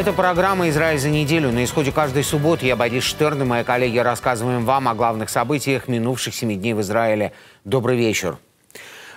Это программа «Израиль за неделю». На исходе каждой субботы я, Борис Штерн и мои коллеги рассказываем вам о главных событиях минувших семи дней в Израиле. Добрый вечер.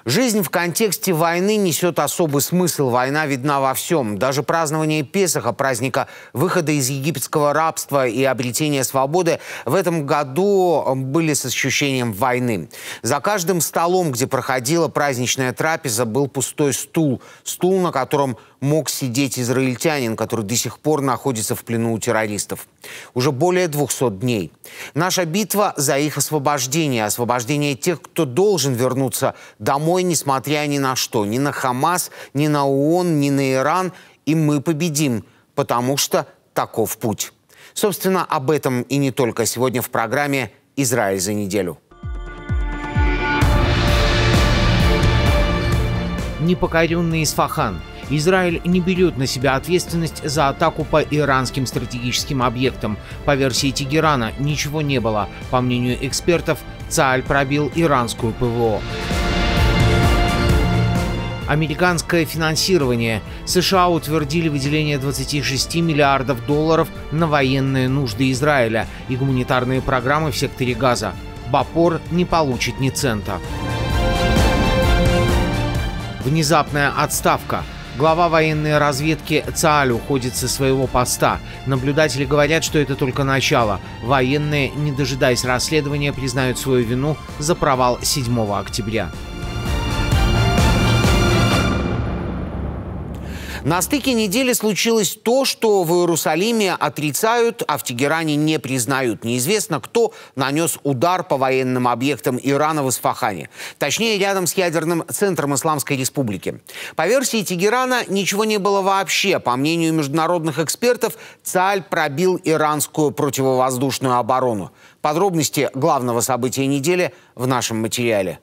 Жизнь в контексте войны несет особый смысл. Война видна во всем. Даже празднование Песаха, праздника выхода из египетского рабства и обретения свободы, в этом году э, были с ощущением войны. За каждым столом, где проходила праздничная трапеза, был пустой стул. Стул, на котором мог сидеть израильтянин, который до сих пор находится в плену у террористов. Уже более 200 дней. Наша битва за их освобождение, освобождение тех, кто должен вернуться домой, несмотря ни на что, ни на Хамас, ни на ООН, ни на Иран. И мы победим, потому что таков путь. Собственно, об этом и не только сегодня в программе «Израиль за неделю». Непокоренный Исфахан – Израиль не берет на себя ответственность за атаку по иранским стратегическим объектам. По версии Тегерана ничего не было. По мнению экспертов, Цааль пробил иранскую ПВО. Американское финансирование. США утвердили выделение 26 миллиардов долларов на военные нужды Израиля и гуманитарные программы в секторе Газа. Бапор не получит ни цента. Внезапная отставка. Глава военной разведки Цааль уходит со своего поста. Наблюдатели говорят, что это только начало. Военные, не дожидаясь расследования, признают свою вину за провал 7 октября. На стыке недели случилось то, что в Иерусалиме отрицают, а в Тегеране не признают. Неизвестно, кто нанес удар по военным объектам Ирана в Исфахане. Точнее, рядом с ядерным центром Исламской Республики. По версии Тегерана, ничего не было вообще. По мнению международных экспертов, царь пробил иранскую противовоздушную оборону. Подробности главного события недели в нашем материале.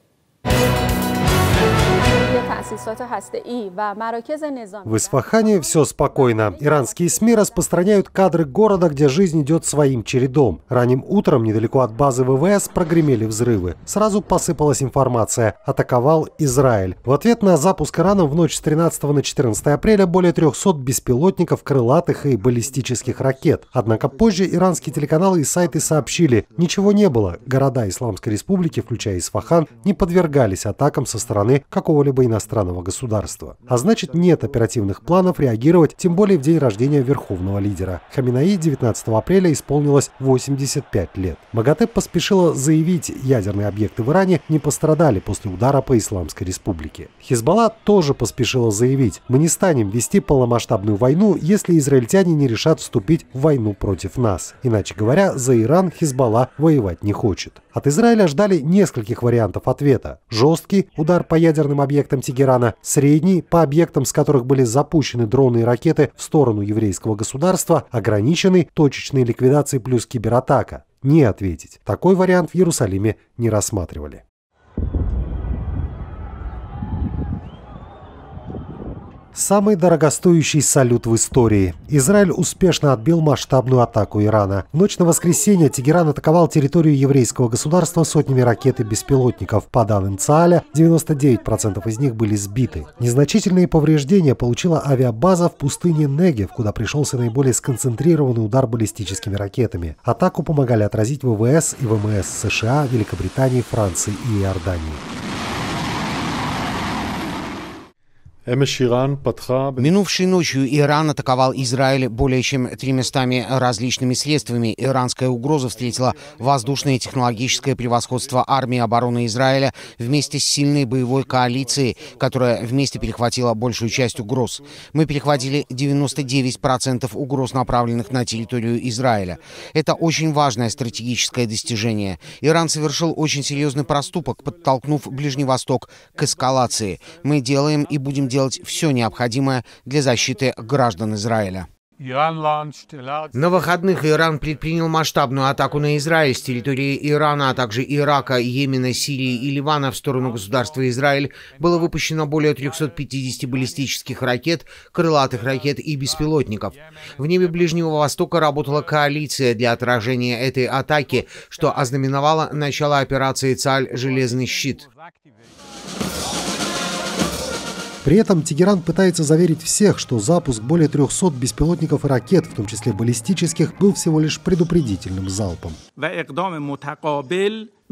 В Исфахане все спокойно. Иранские СМИ распространяют кадры города, где жизнь идет своим чередом. Ранним утром недалеко от базы ВВС прогремели взрывы. Сразу посыпалась информация. Атаковал Израиль. В ответ на запуск Ирана в ночь с 13 на 14 апреля более 300 беспилотников, крылатых и баллистических ракет. Однако позже иранские телеканалы и сайты сообщили, ничего не было. Города Исламской Республики, включая Исфахан, не подвергались атакам со стороны какого-либо иностранного иностранного государства. А значит, нет оперативных планов реагировать, тем более в день рождения верховного лидера. Хаминаи 19 апреля исполнилось 85 лет. МАГАТЭ поспешила заявить, ядерные объекты в Иране не пострадали после удара по Исламской республике. Хизбалла тоже поспешила заявить, мы не станем вести полномасштабную войну, если израильтяне не решат вступить в войну против нас. Иначе говоря, за Иран Хизбалла воевать не хочет. От Израиля ждали нескольких вариантов ответа. Жесткий удар по ядерным объектам Тегерана Тегерана, средний по объектам, с которых были запущены дроны и ракеты в сторону еврейского государства, ограниченный точечной ликвидацией плюс кибератака? Не ответить. Такой вариант в Иерусалиме не рассматривали. Самый дорогостоящий салют в истории. Израиль успешно отбил масштабную атаку Ирана. В ночь на воскресенье Тегеран атаковал территорию еврейского государства сотнями ракет и беспилотников. По данным ЦААля, 99% из них были сбиты. Незначительные повреждения получила авиабаза в пустыне Негев, куда пришелся наиболее сконцентрированный удар баллистическими ракетами. Атаку помогали отразить ВВС и ВМС США, Великобритании, Франции и Иордании. Минувшей ночью Иран атаковал Израиль более чем 300 различными средствами. Иранская угроза встретила воздушное и технологическое превосходство армии обороны Израиля вместе с сильной боевой коалицией, которая вместе перехватила большую часть угроз. Мы перехватили 99% угроз, направленных на территорию Израиля. Это очень важное стратегическое достижение. Иран совершил очень серьезный проступок, подтолкнув Ближний Восток к эскалации. Мы делаем и будем делать все необходимое для защиты граждан Израиля. На выходных Иран предпринял масштабную атаку на Израиль с территории Ирана, а также Ирака, Йемена, Сирии и Ливана в сторону государства Израиль. Было выпущено более 350 баллистических ракет, крылатых ракет и беспилотников. В небе Ближнего Востока работала коалиция для отражения этой атаки, что ознаменовало начало операции «Цаль. Железный щит». При этом Тегеран пытается заверить всех, что запуск более 300 беспилотников и ракет, в том числе баллистических, был всего лишь предупредительным залпом.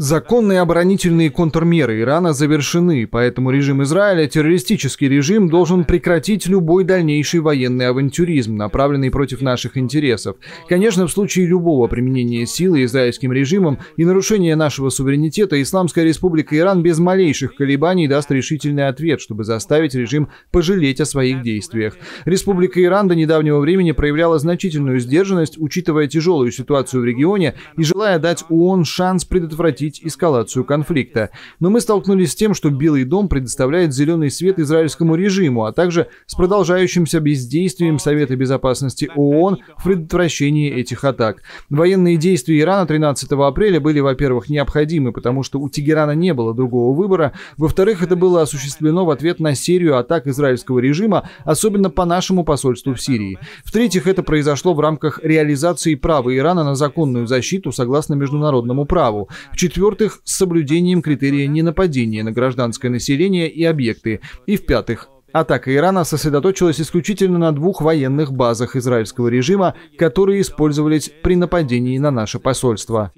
Законные оборонительные контрмеры Ирана завершены, поэтому режим Израиля, террористический режим, должен прекратить любой дальнейший военный авантюризм, направленный против наших интересов. Конечно, в случае любого применения силы израильским режимом и нарушения нашего суверенитета, Исламская Республика Иран без малейших колебаний даст решительный ответ, чтобы заставить режим пожалеть о своих действиях. Республика Иран до недавнего времени проявляла значительную сдержанность, учитывая тяжелую ситуацию в регионе и желая дать ООН шанс предотвратить предотвратить эскалацию конфликта. Но мы столкнулись с тем, что Белый дом предоставляет зеленый свет израильскому режиму, а также с продолжающимся бездействием Совета Безопасности ООН в предотвращении этих атак. Военные действия Ирана 13 апреля были, во-первых, необходимы, потому что у Тегерана не было другого выбора. Во-вторых, это было осуществлено в ответ на серию атак израильского режима, особенно по нашему посольству в Сирии. В-третьих, это произошло в рамках реализации права Ирана на законную защиту согласно международному праву. В-четвертых, в-четвертых, с соблюдением критерия ненападения на гражданское население и объекты, и в-пятых, Атака Ирана сосредоточилась исключительно на двух военных базах израильского режима, которые использовались при нападении на наше посольство.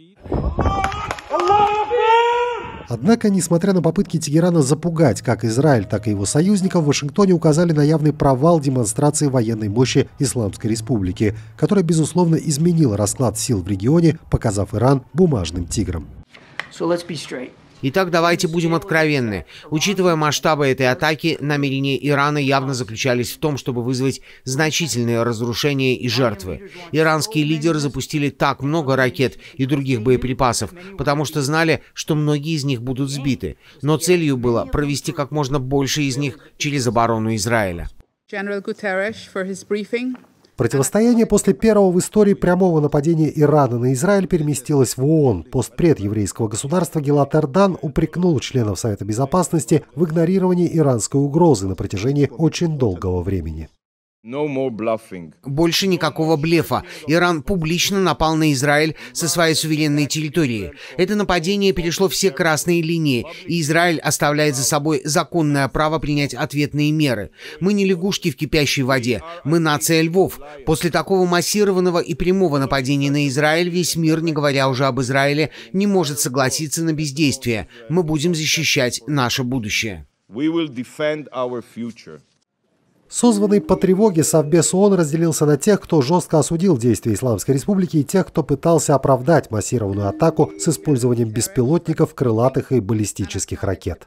Однако, несмотря на попытки Тегерана запугать как Израиль, так и его союзников, в Вашингтоне указали на явный провал демонстрации военной мощи Исламской Республики, которая, безусловно, изменила расклад сил в регионе, показав Иран бумажным тигром. Итак, давайте будем откровенны. Учитывая масштабы этой атаки, намерения Ирана явно заключались в том, чтобы вызвать значительные разрушения и жертвы. Иранские лидеры запустили так много ракет и других боеприпасов, потому что знали, что многие из них будут сбиты. Но целью было провести как можно больше из них через оборону Израиля. Противостояние после первого в истории прямого нападения Ирана на Израиль переместилось в ООН. Постпред еврейского государства Гелат Эрдан упрекнул членов Совета Безопасности в игнорировании иранской угрозы на протяжении очень долгого времени. Больше никакого блефа. Иран публично напал на Израиль со своей суверенной территории. Это нападение перешло все красные линии, и Израиль оставляет за собой законное право принять ответные меры. Мы не лягушки в кипящей воде, мы нация львов. После такого массированного и прямого нападения на Израиль весь мир, не говоря уже об Израиле, не может согласиться на бездействие. Мы будем защищать наше будущее. We will defend our future. Созванный по тревоге Совбез ООН разделился на тех, кто жестко осудил действия Исламской Республики и тех, кто пытался оправдать массированную атаку с использованием беспилотников, крылатых и баллистических ракет.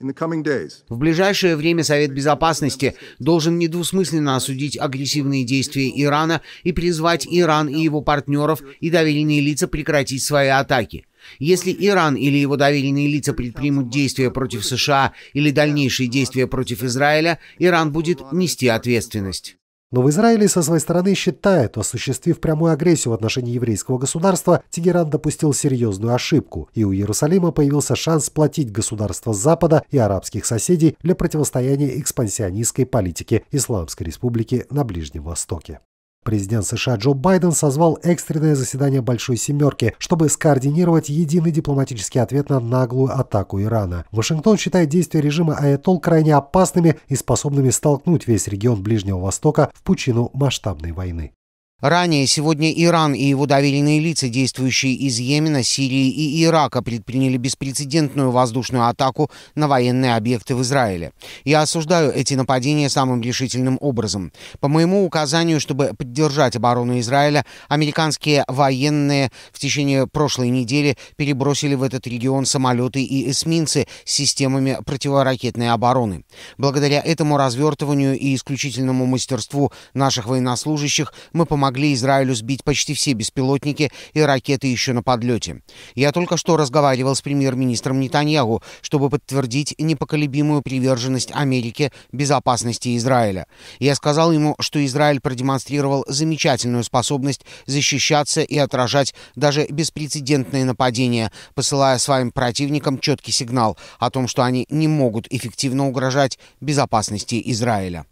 В ближайшее время Совет Безопасности должен недвусмысленно осудить агрессивные действия Ирана и призвать Иран и его партнеров и доверенные лица прекратить свои атаки. Если Иран или его доверенные лица предпримут действия против США или дальнейшие действия против Израиля, Иран будет нести ответственность. Но в Израиле со своей стороны считает, осуществив прямую агрессию в отношении еврейского государства, Тегеран допустил серьезную ошибку, и у Иерусалима появился шанс платить государства Запада и арабских соседей для противостояния экспансионистской политике Исламской Республики на Ближнем Востоке. Президент США Джо Байден созвал экстренное заседание Большой Семерки, чтобы скоординировать единый дипломатический ответ на наглую атаку Ирана. Вашингтон считает действия режима Аятол крайне опасными и способными столкнуть весь регион Ближнего Востока в пучину масштабной войны. Ранее сегодня Иран и его доверенные лица, действующие из Йемена, Сирии и Ирака, предприняли беспрецедентную воздушную атаку на военные объекты в Израиле. Я осуждаю эти нападения самым решительным образом. По моему указанию, чтобы поддержать оборону Израиля, американские военные в течение прошлой недели перебросили в этот регион самолеты и эсминцы с системами противоракетной обороны. Благодаря этому развертыванию и исключительному мастерству наших военнослужащих мы помогаем помогли Израилю сбить почти все беспилотники и ракеты еще на подлете. Я только что разговаривал с премьер-министром Нетаньягу, чтобы подтвердить непоколебимую приверженность Америке безопасности Израиля. Я сказал ему, что Израиль продемонстрировал замечательную способность защищаться и отражать даже беспрецедентные нападения, посылая своим противникам четкий сигнал о том, что они не могут эффективно угрожать безопасности Израиля.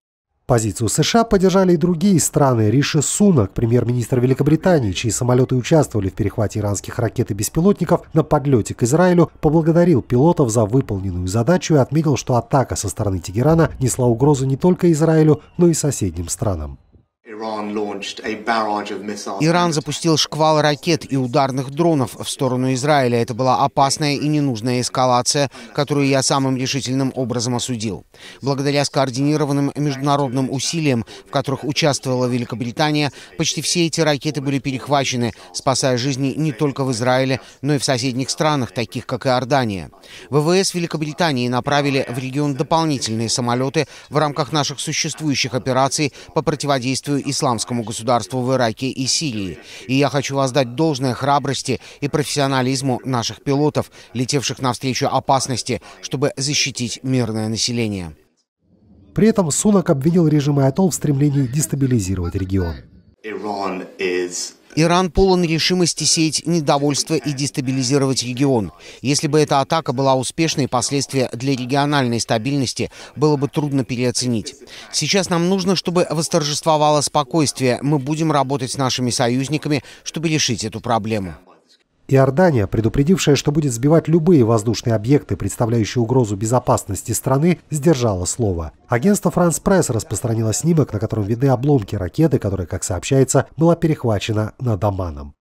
Позицию США поддержали и другие страны. Риши Сунак, премьер-министр Великобритании, чьи самолеты участвовали в перехвате иранских ракет и беспилотников на подлете к Израилю, поблагодарил пилотов за выполненную задачу и отметил, что атака со стороны Тегерана несла угрозу не только Израилю, но и соседним странам. Иран запустил шквал ракет и ударных дронов в сторону Израиля. Это была опасная и ненужная эскалация, которую я самым решительным образом осудил. Благодаря скоординированным международным усилиям, в которых участвовала Великобритания, почти все эти ракеты были перехвачены, спасая жизни не только в Израиле, но и в соседних странах, таких как Иордания. ВВС Великобритании направили в регион дополнительные самолеты в рамках наших существующих операций по противодействию противодействию исламскому государству в Ираке и Сирии. И я хочу воздать должное храбрости и профессионализму наших пилотов, летевших навстречу опасности, чтобы защитить мирное население. При этом Сунак обвинил режим Айтол в стремлении дестабилизировать регион. Иран полон решимости сеять недовольство и дестабилизировать регион. Если бы эта атака была успешной, последствия для региональной стабильности было бы трудно переоценить. Сейчас нам нужно, чтобы восторжествовало спокойствие. Мы будем работать с нашими союзниками, чтобы решить эту проблему. Иордания, предупредившая, что будет сбивать любые воздушные объекты, представляющие угрозу безопасности страны, сдержала слово. Агентство France Press распространило снимок, на котором видны обломки ракеты, которая, как сообщается, была перехвачена над Оманом.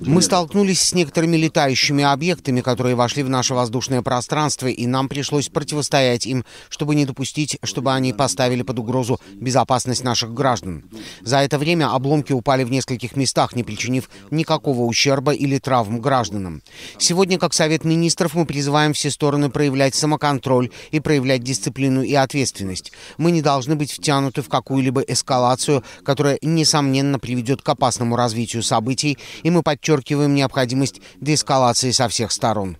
Мы столкнулись с некоторыми летающими объектами, которые вошли в наше воздушное пространство, и нам пришлось противостоять им, чтобы не допустить, чтобы они поставили под угрозу безопасность наших граждан. За это время обломки упали в нескольких местах, не причинив никакого ущерба ущерба или травм гражданам. Сегодня, как Совет министров, мы призываем все стороны проявлять самоконтроль и проявлять дисциплину и ответственность. Мы не должны быть втянуты в какую-либо эскалацию, которая, несомненно, приведет к опасному развитию событий, и мы подчеркиваем необходимость деэскалации со всех сторон.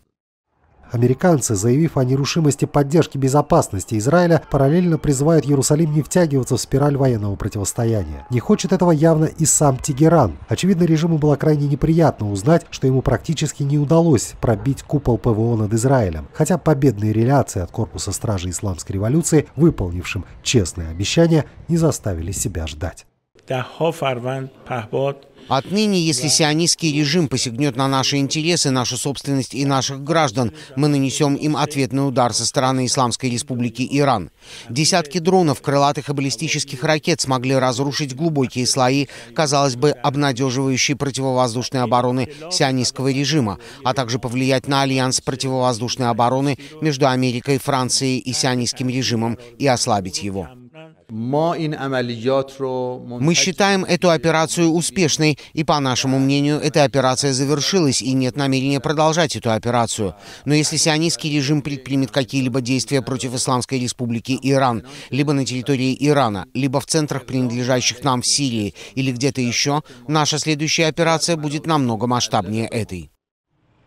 Американцы, заявив о нерушимости поддержки безопасности Израиля, параллельно призывают Иерусалим не втягиваться в спираль военного противостояния. Не хочет этого явно и сам Тегеран. Очевидно, режиму было крайне неприятно узнать, что ему практически не удалось пробить купол ПВО над Израилем, хотя победные реляции от корпуса стражи Исламской революции, выполнившим честные обещания, не заставили себя ждать. Отныне, если сионистский режим посягнет на наши интересы, нашу собственность и наших граждан, мы нанесем им ответный удар со стороны Исламской Республики Иран. Десятки дронов, крылатых и баллистических ракет смогли разрушить глубокие слои, казалось бы, обнадеживающие противовоздушной обороны сионистского режима, а также повлиять на альянс противовоздушной обороны между Америкой, Францией и сионистским режимом и ослабить его. Мы считаем эту операцию успешной, и, по нашему мнению, эта операция завершилась, и нет намерения продолжать эту операцию. Но если сионистский режим предпримет какие-либо действия против Исламской Республики Иран, либо на территории Ирана, либо в центрах, принадлежащих нам в Сирии, или где-то еще, наша следующая операция будет намного масштабнее этой.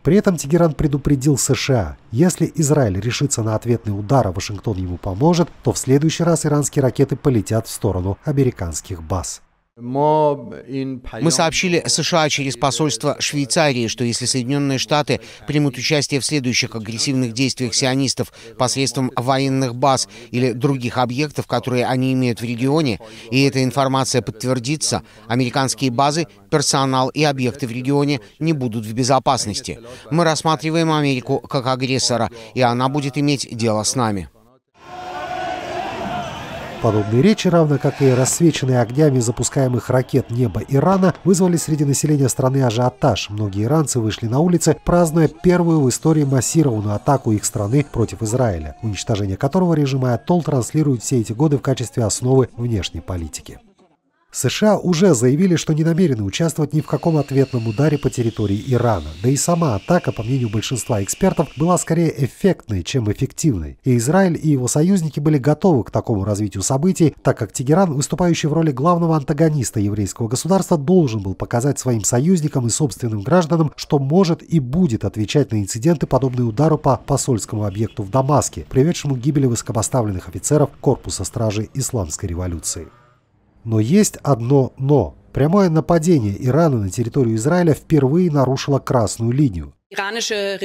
При этом Тегеран предупредил США, если Израиль решится на ответный удар, а Вашингтон ему поможет, то в следующий раз иранские ракеты полетят в сторону американских баз. Мы сообщили США через посольство Швейцарии, что если Соединенные Штаты примут участие в следующих агрессивных действиях сионистов посредством военных баз или других объектов, которые они имеют в регионе, и эта информация подтвердится, американские базы, персонал и объекты в регионе не будут в безопасности. Мы рассматриваем Америку как агрессора, и она будет иметь дело с нами. Подобные речи, равно как и рассвеченные огнями запускаемых ракет неба Ирана, вызвали среди населения страны ажиотаж. Многие иранцы вышли на улицы, празднуя первую в истории массированную атаку их страны против Израиля, уничтожение которого режим Айтол транслирует все эти годы в качестве основы внешней политики. США уже заявили, что не намерены участвовать ни в каком ответном ударе по территории Ирана. Да и сама атака, по мнению большинства экспертов, была скорее эффектной, чем эффективной. И Израиль и его союзники были готовы к такому развитию событий, так как Тегеран, выступающий в роли главного антагониста еврейского государства, должен был показать своим союзникам и собственным гражданам, что может и будет отвечать на инциденты, подобные удару по посольскому объекту в Дамаске, приведшему к гибели высокопоставленных офицеров Корпуса стражи Исламской революции. Но есть одно «но». Прямое нападение Ирана на территорию Израиля впервые нарушило красную линию. Иранский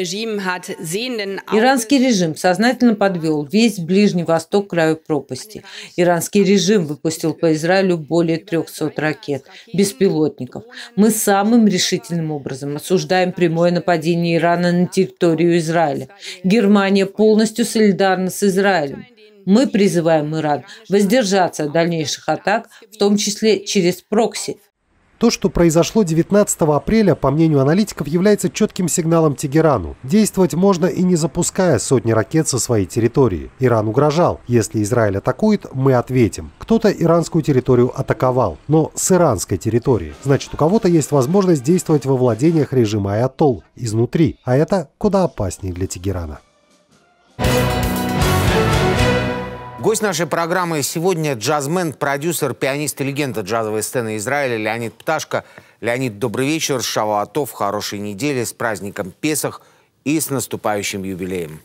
режим сознательно подвел весь Ближний Восток к краю пропасти. Иранский режим выпустил по Израилю более 300 ракет, беспилотников. Мы самым решительным образом осуждаем прямое нападение Ирана на территорию Израиля. Германия полностью солидарна с Израилем. Мы призываем Иран воздержаться от дальнейших атак, в том числе через прокси. То, что произошло 19 апреля, по мнению аналитиков, является четким сигналом Тегерану. Действовать можно и не запуская сотни ракет со своей территории. Иран угрожал. Если Израиль атакует, мы ответим. Кто-то иранскую территорию атаковал, но с иранской территории. Значит, у кого-то есть возможность действовать во владениях режима Аятол изнутри, а это куда опаснее для Тегерана. Гость нашей программы сегодня джазмен, продюсер, пианист и легенда джазовой сцены Израиля Леонид Пташко. Леонид, добрый вечер, шавуатов, хорошей недели, с праздником Песах и с наступающим юбилеем.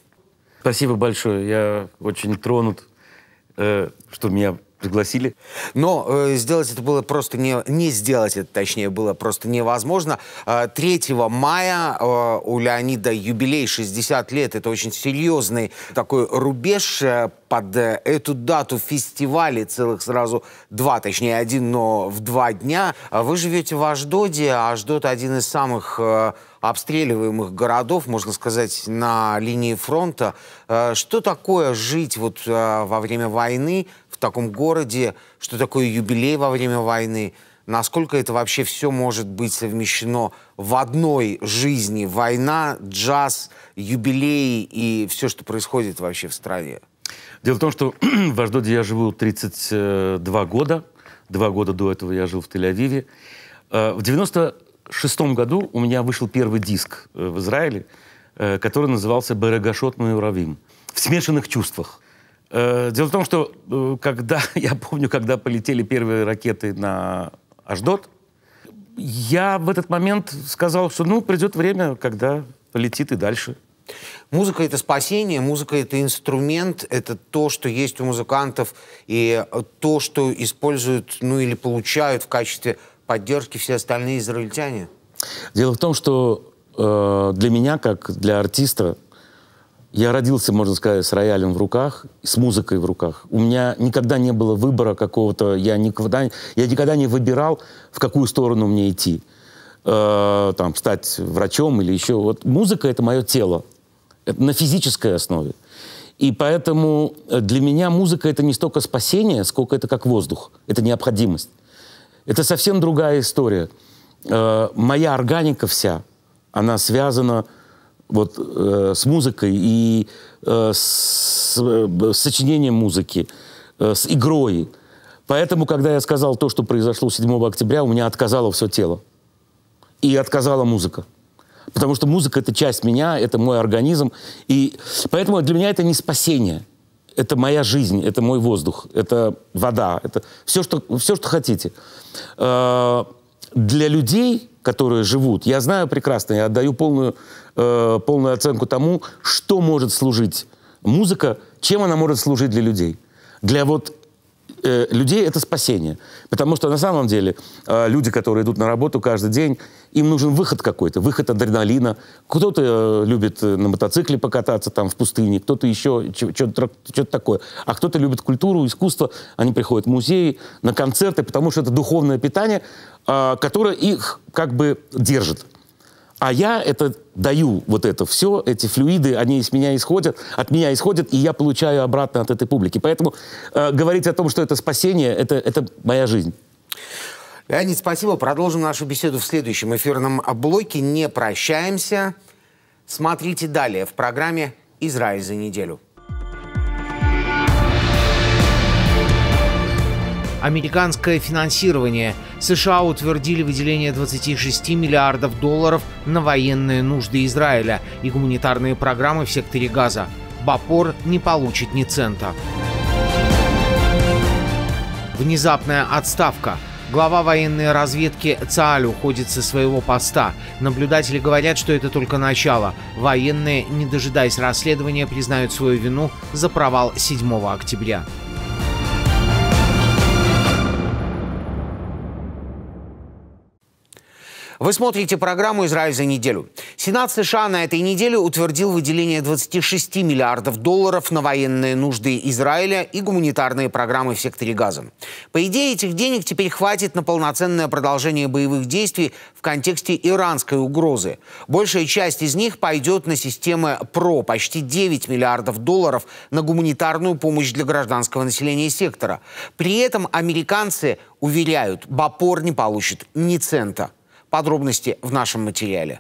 Спасибо большое, я очень тронут, э, что меня пригласили. Но э, сделать это было просто не... Не сделать это, точнее, было просто невозможно. Э, 3 мая э, у Леонида юбилей 60 лет. Это очень серьезный такой рубеж. Э, под э, эту дату фестивали целых сразу два, точнее один, но в два дня. Э, вы живете в Аждоде, а Аждод один из самых... Э, обстреливаемых городов, можно сказать, на линии фронта. Э, что такое жить вот во время войны таком городе, что такое юбилей во время войны, насколько это вообще все может быть совмещено в одной жизни, война, джаз, юбилей и все, что происходит вообще в стране. Дело в том, что в Аждоде я живу 32 э, года. Два года до этого я жил в Тель-Авиве. Э, в 96 году у меня вышел первый диск э, в Израиле, который назывался «Берегашот Муравим» в смешанных чувствах. Э, дело в том, что э, когда, я помню, когда полетели первые ракеты на Аждот, я в этот момент сказал, что ну, придет время, когда полетит и дальше. Музыка — это спасение, музыка — это инструмент, это то, что есть у музыкантов, и э, то, что используют, ну или получают в качестве поддержки все остальные израильтяне. Дело в том, что э, для меня, как для артиста, я родился, можно сказать, с роялем в руках, с музыкой в руках. У меня никогда не было выбора какого-то, я никогда, я никогда не выбирал, в какую сторону мне идти. Э, там, стать врачом или еще. Вот музыка — это мое тело. Это на физической основе. И поэтому э, для меня музыка — это не столько спасение, сколько это как воздух. Это необходимость. Это совсем другая история. Э, моя органика вся, она связана вот э, с музыкой и э, с, э, с сочинением музыки, э, с игрой. Поэтому, когда я сказал то, что произошло 7 октября, у меня отказало все тело. И отказала музыка. Потому что музыка — это часть меня, это мой организм. И поэтому для меня это не спасение. Это моя жизнь, это мой воздух, это вода, это все, что, все, что хотите. Э для людей которые живут. Я знаю прекрасно, я отдаю полную, э, полную оценку тому, что может служить музыка, чем она может служить для людей. Для вот э, людей это спасение. Потому что на самом деле э, люди, которые идут на работу каждый день, им нужен выход какой-то, выход адреналина. Кто-то э, любит э, на мотоцикле покататься там в пустыне, кто-то еще что-то такое. А кто-то любит культуру, искусство. Они приходят в музеи, на концерты, потому что это духовное питание, э, которое их как бы держит. А я это даю, вот это все, эти флюиды, они из меня исходят, от меня исходят, и я получаю обратно от этой публики. Поэтому э, говорить о том, что это спасение, это, это моя жизнь. Леонид, спасибо. Продолжим нашу беседу в следующем эфирном блоке. Не прощаемся. Смотрите далее в программе «Израиль за неделю». Американское финансирование – США утвердили выделение 26 миллиардов долларов на военные нужды Израиля и гуманитарные программы в секторе Газа. Бапор не получит ни цента. Внезапная отставка – Глава военной разведки Цаал уходит со своего поста. Наблюдатели говорят, что это только начало. Военные, не дожидаясь расследования, признают свою вину за провал 7 октября. Вы смотрите программу «Израиль за неделю». Сенат США на этой неделе утвердил выделение 26 миллиардов долларов на военные нужды Израиля и гуманитарные программы в секторе Газа. По идее, этих денег теперь хватит на полноценное продолжение боевых действий в контексте иранской угрозы. Большая часть из них пойдет на системы ПРО, почти 9 миллиардов долларов на гуманитарную помощь для гражданского населения сектора. При этом американцы уверяют, Бапор не получит ни цента – Подробности в нашем материале.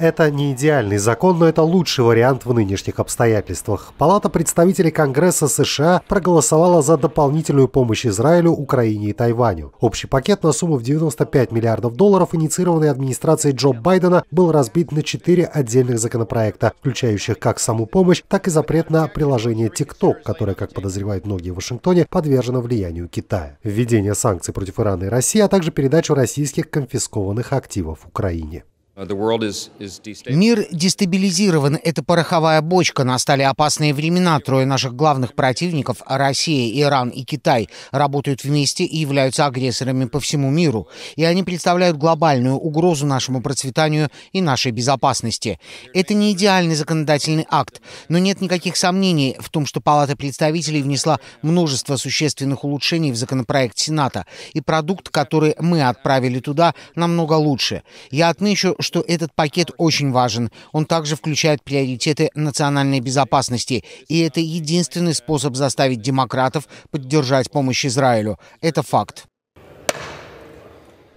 Это не идеальный закон, но это лучший вариант в нынешних обстоятельствах. Палата представителей Конгресса США проголосовала за дополнительную помощь Израилю, Украине и Тайваню. Общий пакет на сумму в 95 миллиардов долларов, инициированный администрацией Джо Байдена, был разбит на четыре отдельных законопроекта, включающих как саму помощь, так и запрет на приложение TikTok, которое, как подозревают многие в Вашингтоне, подвержено влиянию Китая. Введение санкций против Ирана и России, а также передачу российских конфискованных активов Украине. Uh, Мир дестабилизирован. Это пороховая бочка. Настали опасные времена. Трое наших главных противников – Россия, Иран и Китай – работают вместе и являются агрессорами по всему миру. И они представляют глобальную угрозу нашему процветанию и нашей безопасности. Это не идеальный законодательный акт, но нет никаких сомнений в том, что Палата представителей внесла множество существенных улучшений в законопроект Сената. И продукт, который мы отправили туда, намного лучше. Я отмечу, что что этот пакет очень важен. Он также включает приоритеты национальной безопасности. И это единственный способ заставить демократов поддержать помощь Израилю. Это факт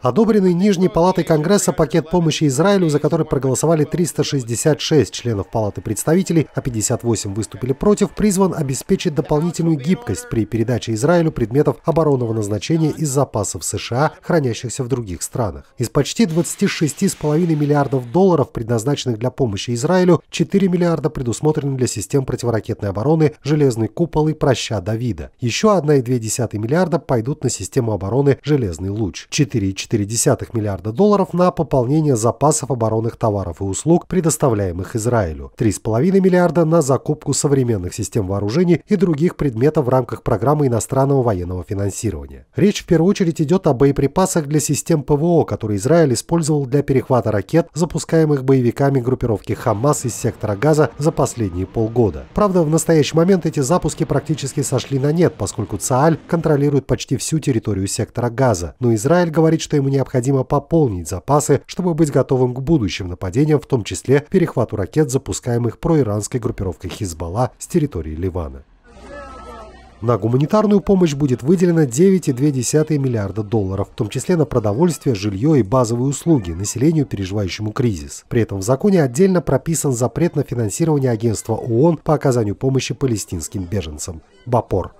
одобренный Нижней Палатой Конгресса пакет помощи Израилю, за который проголосовали 366 членов Палаты представителей, а 58 выступили против, призван обеспечить дополнительную гибкость при передаче Израилю предметов оборонного назначения из запасов США, хранящихся в других странах. Из почти 26,5 миллиардов долларов, предназначенных для помощи Израилю, 4 миллиарда предусмотрены для систем противоракетной обороны, железный купол и проща Давида. Еще 1,2 миллиарда пойдут на систему обороны «Железный луч». 4,4 1,4 миллиарда долларов на пополнение запасов оборонных товаров и услуг, предоставляемых Израилю, 3,5 миллиарда на закупку современных систем вооружений и других предметов в рамках программы иностранного военного финансирования. Речь в первую очередь идет о боеприпасах для систем ПВО, которые Израиль использовал для перехвата ракет, запускаемых боевиками группировки «Хамас» из сектора Газа за последние полгода. Правда, в настоящий момент эти запуски практически сошли на нет, поскольку ЦААЛь контролирует почти всю территорию сектора Газа, но Израиль говорит, что им ему необходимо пополнить запасы, чтобы быть готовым к будущим нападениям, в том числе перехвату ракет, запускаемых проиранской группировкой Хизбалла с территории Ливана. На гуманитарную помощь будет выделено 9,2 миллиарда долларов, в том числе на продовольствие, жилье и базовые услуги населению, переживающему кризис. При этом в законе отдельно прописан запрет на финансирование агентства ООН по оказанию помощи палестинским беженцам – БАПОР.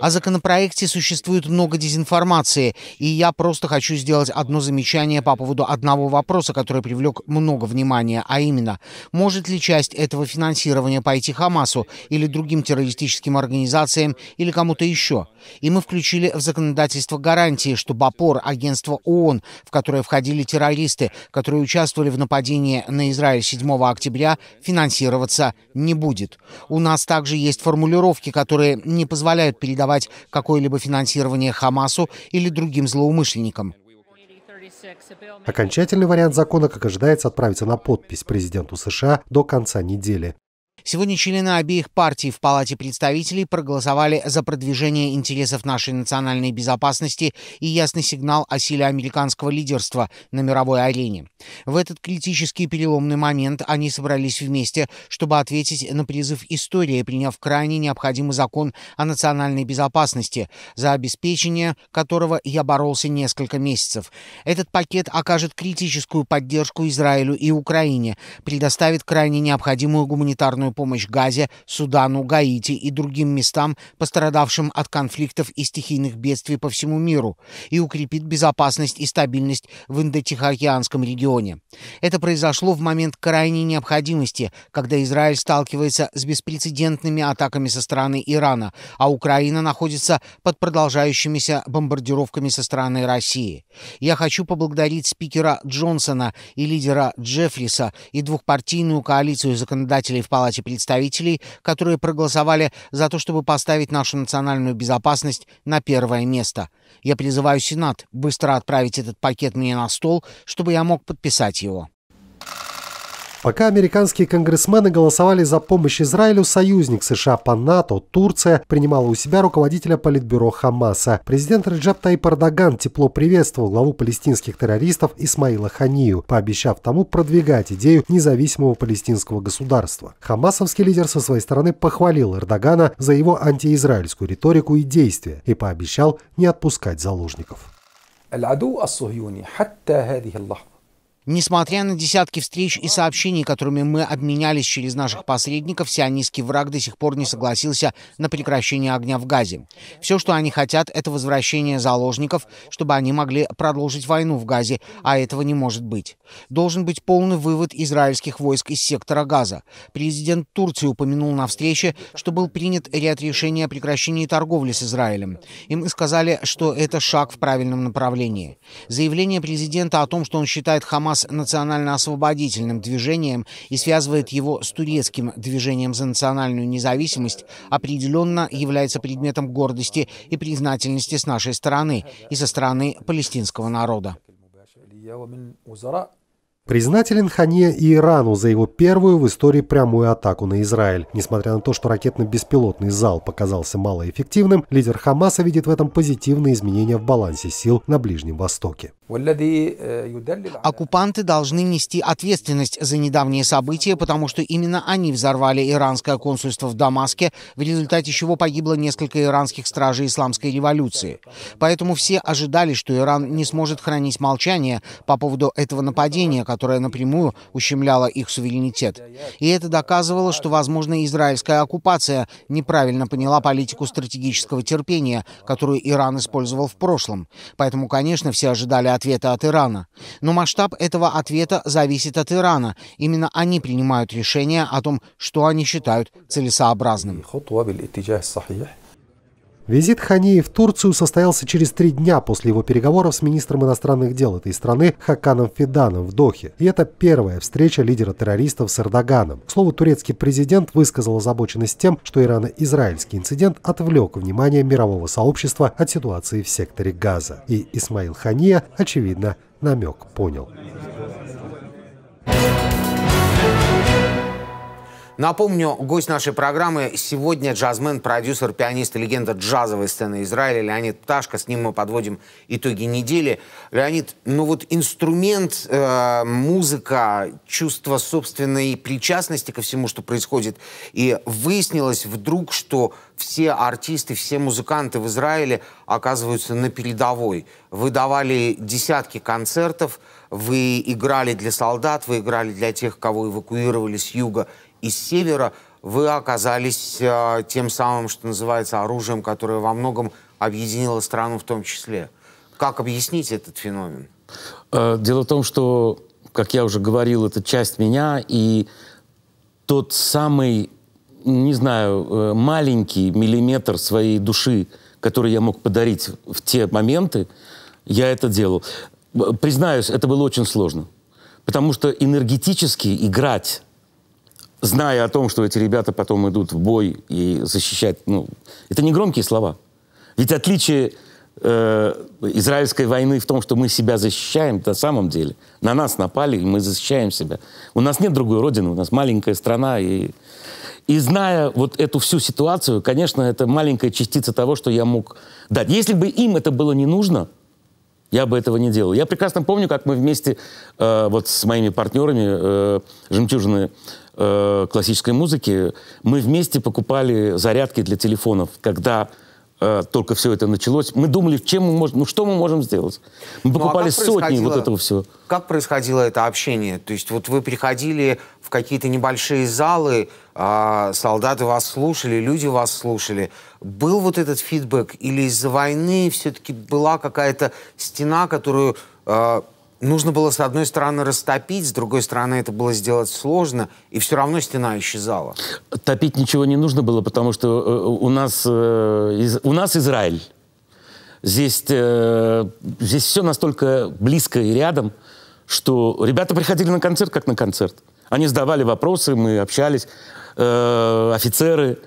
О законопроекте существует много дезинформации, и я просто хочу сделать одно замечание по поводу одного вопроса, который привлек много внимания, а именно, может ли часть этого финансирования пойти Хамасу или другим террористическим организациям или кому-то еще? И мы включили в законодательство гарантии, что БАПОР, агентство ООН, в которое входили террористы, которые участвовали в нападении на Израиль 7 октября, финансироваться не будет. У нас также есть есть формулировки, которые не позволяют передавать какое-либо финансирование Хамасу или другим злоумышленникам. Окончательный вариант закона, как ожидается, отправится на подпись президенту США до конца недели. Сегодня члены обеих партий в Палате представителей проголосовали за продвижение интересов нашей национальной безопасности и ясный сигнал о силе американского лидерства на мировой арене. В этот критический переломный момент они собрались вместе, чтобы ответить на призыв истории, приняв крайне необходимый закон о национальной безопасности, за обеспечение которого я боролся несколько месяцев. Этот пакет окажет критическую поддержку Израилю и Украине, предоставит крайне необходимую гуманитарную гуманитарную помощь Газе, Судану, Гаити и другим местам, пострадавшим от конфликтов и стихийных бедствий по всему миру, и укрепит безопасность и стабильность в Индотихоокеанском регионе. Это произошло в момент крайней необходимости, когда Израиль сталкивается с беспрецедентными атаками со стороны Ирана, а Украина находится под продолжающимися бомбардировками со стороны России. Я хочу поблагодарить спикера Джонсона и лидера Джеффриса и двухпартийную коалицию законодателей в Палате Палате представителей, которые проголосовали за то, чтобы поставить нашу национальную безопасность на первое место. Я призываю Сенат быстро отправить этот пакет мне на стол, чтобы я мог подписать его. Пока американские конгрессмены голосовали за помощь Израилю, союзник США по НАТО, Турция, принимала у себя руководителя политбюро Хамаса. Президент Реджеп Тайп Эрдоган тепло приветствовал главу палестинских террористов Исмаила Ханию, пообещав тому продвигать идею независимого палестинского государства. Хамасовский лидер со своей стороны похвалил Эрдогана за его антиизраильскую риторику и действия и пообещал не отпускать заложников. Несмотря на десятки встреч и сообщений, которыми мы обменялись через наших посредников, сионистский враг до сих пор не согласился на прекращение огня в Газе. Все, что они хотят, это возвращение заложников, чтобы они могли продолжить войну в Газе, а этого не может быть. Должен быть полный вывод израильских войск из сектора Газа. Президент Турции упомянул на встрече, что был принят ряд решений о прекращении торговли с Израилем. Им сказали, что это шаг в правильном направлении. Заявление президента о том, что он считает Хамас с национально-освободительным движением и связывает его с турецким движением за национальную независимость, определенно является предметом гордости и признательности с нашей стороны и со стороны палестинского народа. Признателен Хане и Ирану за его первую в истории прямую атаку на Израиль. Несмотря на то, что ракетно-беспилотный зал показался малоэффективным, лидер Хамаса видит в этом позитивные изменения в балансе сил на Ближнем Востоке. Э, Оккупанты должны нести ответственность за недавние события, потому что именно они взорвали иранское консульство в Дамаске, в результате чего погибло несколько иранских стражей исламской революции. Поэтому все ожидали, что Иран не сможет хранить молчание по поводу этого нападения, которое которая напрямую ущемляла их суверенитет. И это доказывало, что, возможно, израильская оккупация неправильно поняла политику стратегического терпения, которую Иран использовал в прошлом. Поэтому, конечно, все ожидали ответа от Ирана. Но масштаб этого ответа зависит от Ирана. Именно они принимают решение о том, что они считают целесообразным. Визит Хании в Турцию состоялся через три дня после его переговоров с министром иностранных дел этой страны Хаканом Фиданом в Дохе. И это первая встреча лидера террористов с Эрдоганом. К слову, турецкий президент высказал озабоченность тем, что ирано-израильский инцидент отвлек внимание мирового сообщества от ситуации в секторе Газа. И Исмаил Хания, очевидно, намек понял. Напомню, гость нашей программы сегодня джазмен, продюсер, пианист и легенда джазовой сцены Израиля Леонид Пташко. С ним мы подводим итоги недели. Леонид, ну вот инструмент, э, музыка, чувство собственной причастности ко всему, что происходит. И выяснилось вдруг, что все артисты, все музыканты в Израиле оказываются на передовой. Вы давали десятки концертов, вы играли для солдат, вы играли для тех, кого эвакуировали с юга из севера, вы оказались э, тем самым, что называется, оружием, которое во многом объединило страну в том числе. Как объяснить этот феномен? Э, дело в том, что, как я уже говорил, это часть меня, и тот самый, не знаю, э, маленький миллиметр своей души, который я мог подарить в те моменты, я это делал. Э, признаюсь, это было очень сложно. Потому что энергетически играть зная о том, что эти ребята потом идут в бой и защищать, ну, это не громкие слова. Ведь отличие э, израильской войны в том, что мы себя защищаем на самом деле. На нас напали, и мы защищаем себя. У нас нет другой родины, у нас маленькая страна. И, и зная вот эту всю ситуацию, конечно, это маленькая частица того, что я мог дать. Если бы им это было не нужно, я бы этого не делал. Я прекрасно помню, как мы вместе э, вот с моими партнерами э, «Жемчужины э, классической музыки, мы вместе покупали зарядки для телефонов, когда э, только все это началось. Мы думали, чем мы можем, ну что мы можем сделать? Мы покупали ну, а сотни вот этого всего. Как происходило это общение? То есть вот вы приходили в какие-то небольшие залы, э, солдаты вас слушали, люди вас слушали. Был вот этот фидбэк или из-за войны все-таки была какая-то стена, которую э, нужно было, с одной стороны, растопить, с другой стороны, это было сделать сложно, и все равно стена исчезала. Топить ничего не нужно было, потому что э, у нас, э, у нас Израиль. Здесь, э, здесь все настолько близко и рядом, что ребята приходили на концерт, как на концерт. Они задавали вопросы, мы общались, офицеры.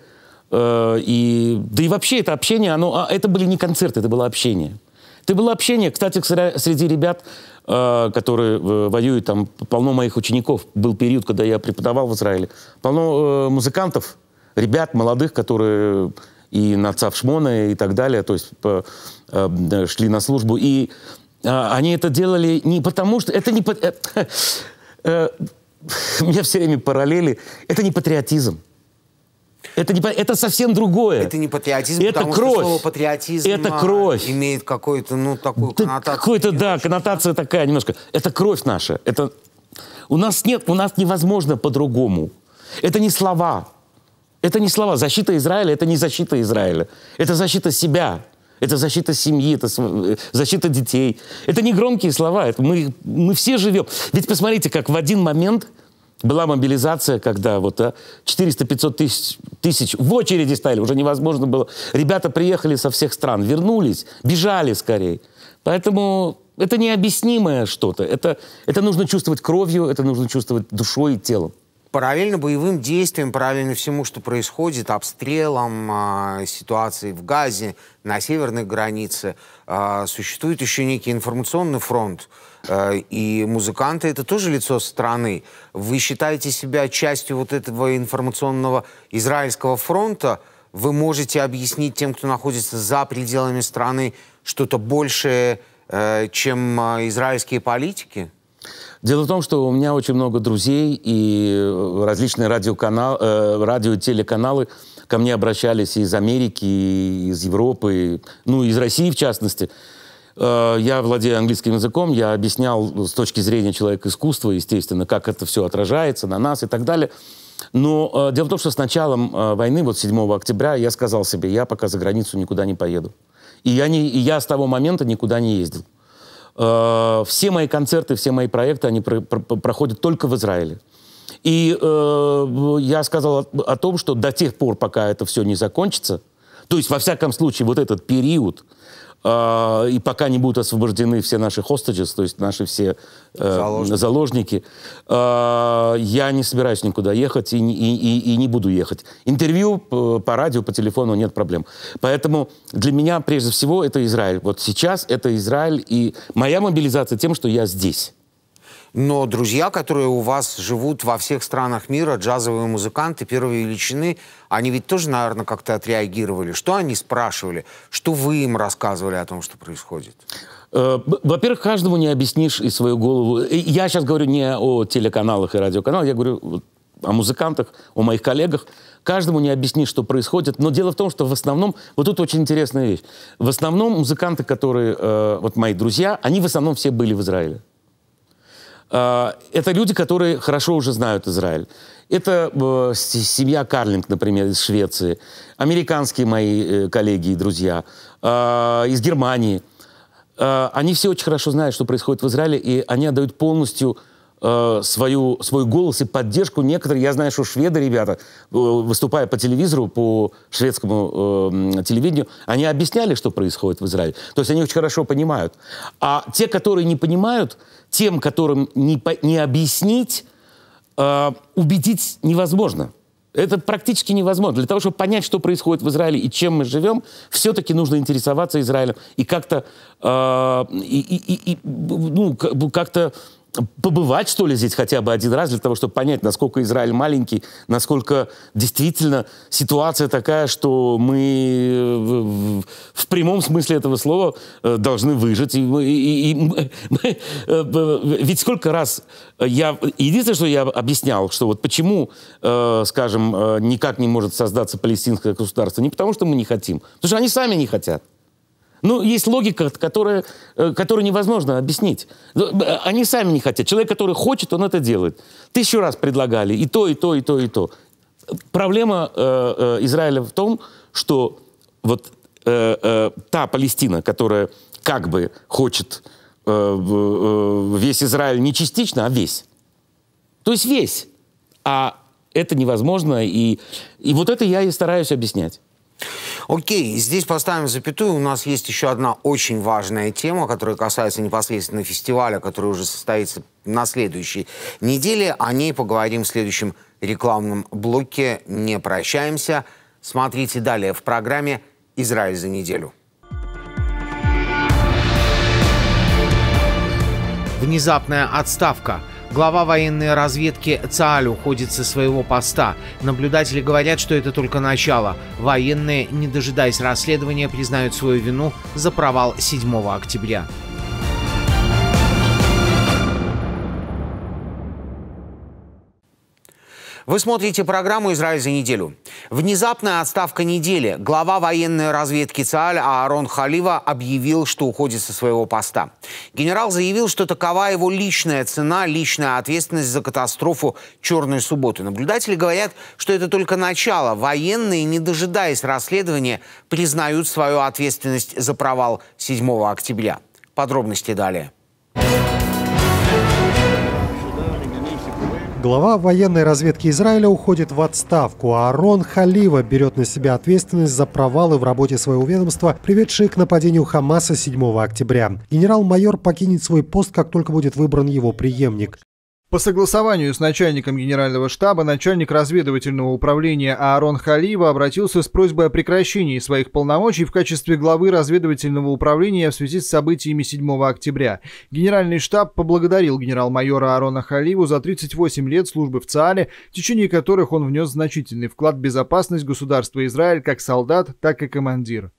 и, да и вообще это общение, оно, а, это были не концерты, это было общение. Это было общение, кстати, среди ребят, Э, которые э, воюют, там полно моих учеников. Был период, когда я преподавал в Израиле. Полно э, музыкантов, ребят молодых, которые и на Цавшмона и так далее, то есть по, шли на службу. И они это делали не потому, что... Это не... По... Меня все время параллели. Это не патриотизм. Это, не, это совсем другое. Это не патриотизм, это потому кровь. что слово патриотизм это кровь. имеет какую-то, ну, такую это коннотацию. Какой-то, да, очень... коннотация такая немножко. Это кровь наша. Это... У нас нет, у нас невозможно по-другому. Это не слова. Это не слова. Защита Израиля — это не защита Израиля. Это защита себя. Это защита семьи, это э, защита детей. Это не громкие слова. Это мы, мы все живем. Ведь посмотрите, как в один момент — была мобилизация, когда вот 400-500 а, тысяч, тысяч в очереди стояли, уже невозможно было. Ребята приехали со всех стран, вернулись, бежали скорее. Поэтому это необъяснимое что-то. Это, это нужно чувствовать кровью, это нужно чувствовать душой и телом параллельно боевым действиям, параллельно всему, что происходит, обстрелам, э, ситуации в Газе, на северной границе, э, существует еще некий информационный фронт, Э, и музыканты это тоже лицо страны. Вы считаете себя частью вот этого информационного израильского фронта? Вы можете объяснить тем, кто находится за пределами страны, что-то большее, э, чем э, израильские политики? Дело в том, что у меня очень много друзей и различные радиоканал, э, радиотелеканалы ко мне обращались из Америки, из Европы, ну, из России в частности – Э, я владею английским языком, я объяснял с точки зрения человека искусства, естественно, как это все отражается на нас и так далее. Но э, дело в том, что с началом э, войны, вот 7 октября, я сказал себе, я пока за границу никуда не поеду. И я, не, и я с того момента никуда не ездил. Э, все мои концерты, все мои проекты, они про, про, проходят только в Израиле. И э, я сказал о, о том, что до тех пор, пока это все не закончится, то есть, во всяком случае, вот этот период, а, и пока не будут освобождены все наши hostages, то есть наши все э, заложники, заложники э, я не собираюсь никуда ехать и, и, и, и не буду ехать. Интервью э, по радио, по телефону нет проблем. Поэтому для меня прежде всего это Израиль. Вот сейчас это Израиль, и моя мобилизация тем, что я здесь но друзья, которые у вас живут во всех странах мира, джазовые музыканты первой величины, они ведь тоже, наверное, как-то отреагировали. Что они спрашивали? Что вы им рассказывали о том, что происходит? Э, во-первых, каждому не объяснишь и свою голову. Я сейчас говорю не о телеканалах и радиоканалах, я говорю о музыкантах, о моих коллегах. Каждому не объяснишь, что происходит. Но дело в том, что в основном, вот тут очень интересная вещь. В основном музыканты, которые, э, вот мои друзья, они в основном все были в Израиле. Э, это люди, которые хорошо уже знают Израиль. Это э, семья Карлинг, например, из Швеции, американские мои э, коллеги и друзья, э, из Германии. Э, они все очень хорошо знают, что происходит в Израиле, и они отдают полностью Э, свою, свой голос и поддержку некоторые. Я знаю, что шведы, ребята, э, выступая по телевизору, по шведскому э, телевидению, они объясняли, что происходит в Израиле. То есть они очень хорошо понимают. А те, которые не понимают, тем, которым не, по, не объяснить, э, убедить невозможно. Это практически невозможно. Для того, чтобы понять, что происходит в Израиле и чем мы живем, все-таки нужно интересоваться Израилем и как-то э, и, и, и, ну, как-то побывать, что ли, здесь хотя бы один раз для того, чтобы понять, насколько Израиль маленький, насколько действительно ситуация такая, что мы э, в прямом смысле этого слова э, должны выжить. И, и, и, и, э, ведь сколько раз я... Единственное, что я объяснял, что вот почему, скажем, никак не может создаться палестинское государство, не потому что мы не хотим, потому что они сами не хотят. Ну, есть логика, которая, э, которую невозможно объяснить. Ну, э, они сами не хотят. Человек, который хочет, он это делает. Тысячу раз предлагали и то, и то, и то, и то. Проблема э, э, Израиля в том, что вот э, э, та Палестина, которая как бы хочет э, э, весь Израиль не частично, а весь. То есть весь. А это невозможно. И, и вот это я и стараюсь объяснять. Окей, здесь поставим запятую. У нас есть еще одна очень важная тема, которая касается непосредственно фестиваля, который уже состоится на следующей неделе. О ней поговорим в следующем рекламном блоке. Не прощаемся. Смотрите далее в программе «Израиль за неделю». Внезапная отставка – Глава военной разведки Цааль уходит со своего поста. Наблюдатели говорят, что это только начало. Военные, не дожидаясь расследования, признают свою вину за провал 7 октября. Вы смотрите программу «Израиль за неделю». Внезапная отставка недели. Глава военной разведки ЦААЛь Аарон Халива объявил, что уходит со своего поста. Генерал заявил, что такова его личная цена, личная ответственность за катастрофу «Черной субботы». Наблюдатели говорят, что это только начало. Военные, не дожидаясь расследования, признают свою ответственность за провал 7 октября. Подробности далее. Глава военной разведки Израиля уходит в отставку, а Арон Халива берет на себя ответственность за провалы в работе своего ведомства, приведшие к нападению Хамаса 7 октября. Генерал-майор покинет свой пост, как только будет выбран его преемник. По согласованию с начальником Генерального штаба, начальник разведывательного управления Аарон Халива обратился с просьбой о прекращении своих полномочий в качестве главы разведывательного управления в связи с событиями 7 октября. Генеральный штаб поблагодарил генерал-майора Аарона Халиеву за 38 лет службы в ЦААРе, в течение которых он внес значительный вклад в безопасность государства Израиль как солдат, так и командир.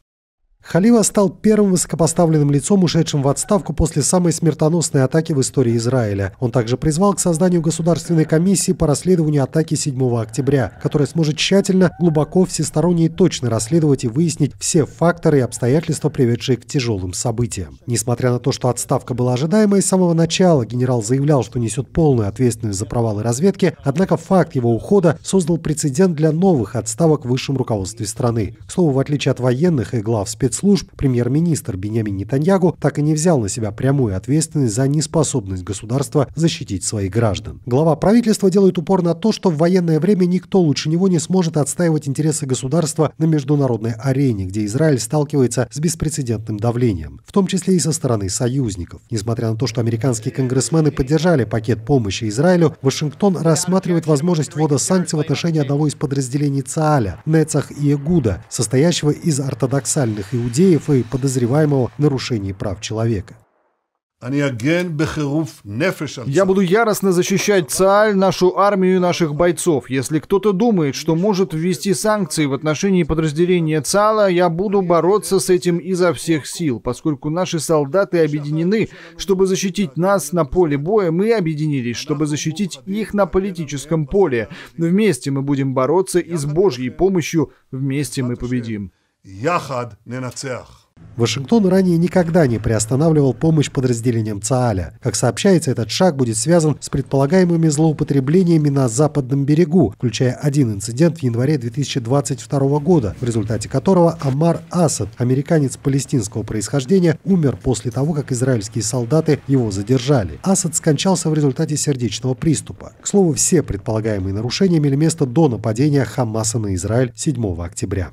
Халива стал первым высокопоставленным лицом, ушедшим в отставку после самой смертоносной атаки в истории Израиля. Он также призвал к созданию Государственной комиссии по расследованию атаки 7 октября, которая сможет тщательно, глубоко, всесторонне и точно расследовать и выяснить все факторы и обстоятельства, приведшие к тяжелым событиям. Несмотря на то, что отставка была ожидаемой с самого начала, генерал заявлял, что несет полную ответственность за провалы разведки, однако факт его ухода создал прецедент для новых отставок в высшем руководстве страны. К слову, в отличие от военных и глав спец спецслужб премьер-министр Бенямин Нетаньягу так и не взял на себя прямую ответственность за неспособность государства защитить своих граждан. Глава правительства делает упор на то, что в военное время никто лучше него не сможет отстаивать интересы государства на международной арене, где Израиль сталкивается с беспрецедентным давлением, в том числе и со стороны союзников. Несмотря на то, что американские конгрессмены поддержали пакет помощи Израилю, Вашингтон рассматривает возможность ввода санкций в отношении одного из подразделений ЦААля – Нецах и Егуда, состоящего из ортодоксальных и иудеев и подозреваемого в нарушении прав человека. Я буду яростно защищать ЦААЛЬ, нашу армию и наших бойцов. Если кто-то думает, что может ввести санкции в отношении подразделения ЦААЛа, я буду бороться с этим изо всех сил, поскольку наши солдаты объединены, чтобы защитить нас на поле боя, мы объединились, чтобы защитить их на политическом поле. Вместе мы будем бороться и с Божьей помощью вместе мы победим. Яхад ненацех. Вашингтон ранее никогда не приостанавливал помощь подразделениям ЦААля. Как сообщается, этот шаг будет связан с предполагаемыми злоупотреблениями на западном берегу, включая один инцидент в январе 2022 года, в результате которого Амар Асад, американец палестинского происхождения, умер после того, как израильские солдаты его задержали. Асад скончался в результате сердечного приступа. К слову, все предполагаемые нарушения имели место до нападения Хамаса на Израиль 7 октября.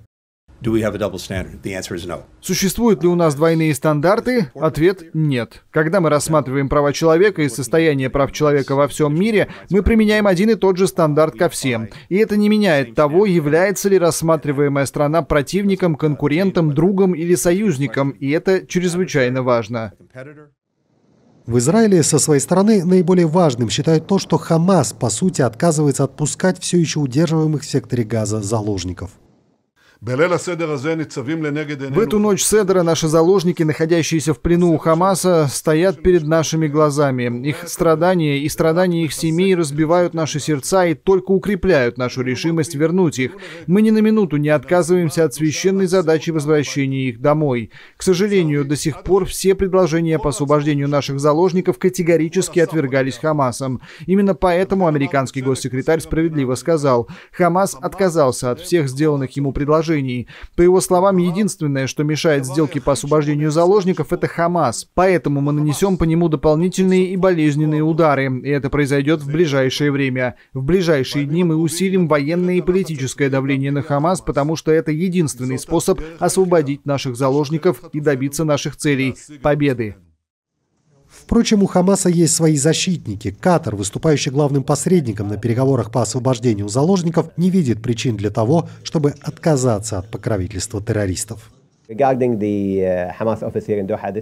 Существуют ли у нас двойные стандарты? Ответ – нет. Когда мы рассматриваем права человека и состояние прав человека во всем мире, мы применяем один и тот же стандарт ко всем. И это не меняет того, является ли рассматриваемая страна противником, конкурентом, другом или союзником, и это чрезвычайно важно. В Израиле со своей стороны наиболее важным считают то, что Хамас по сути отказывается отпускать все еще удерживаемых в секторе Газа заложников. В эту ночь Седера наши заложники, находящиеся в плену у Хамаса, стоят перед нашими глазами. Их страдания и страдания их семей разбивают наши сердца и только укрепляют нашу решимость вернуть их. Мы ни на минуту не отказываемся от священной задачи возвращения их домой. К сожалению, до сих пор все предложения по освобождению наших заложников категорически отвергались Хамасом. Именно поэтому американский госсекретарь справедливо сказал, Хамас отказался от всех сделанных ему предложений положении. По его словам, единственное, что мешает сделке по освобождению заложников, это Хамас. Поэтому мы нанесем по нему дополнительные и болезненные удары, и это произойдет в ближайшее время. В ближайшие дни мы усилим военное и политическое давление на Хамас, потому что это единственный способ освободить наших заложников и добиться наших целей – победы. Впрочем, у Хамаса есть свои защитники. Катар, выступающий главным посредником на переговорах по освобождению заложников, не видит причин для того, чтобы отказаться от покровительства террористов. Uh,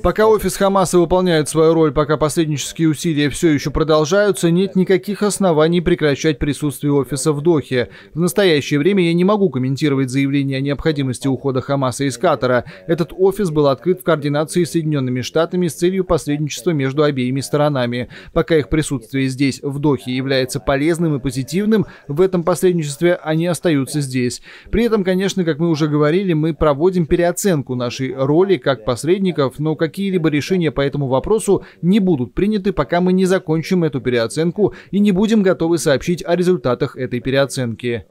пока офис Хамаса выполняет свою роль, пока посреднические усилия все еще продолжаются, нет никаких оснований прекращать присутствие офиса в Дохе. В настоящее время я не могу комментировать заявление о необходимости ухода Хамаса из Катара. Этот офис был открыт в координации с Соединенными Штатами с целью посредничества между обеими сторонами. Пока их присутствие здесь, в Дохе, является полезным и позитивным, в этом посредничестве они остаются здесь. При этом, конечно, как мы уже говорили, мы проводим переоценку оценку нашей роли как посредников, но какие-либо решения по этому вопросу не будут приняты, пока мы не закончим эту переоценку и не будем готовы сообщить о результатах этой переоценки.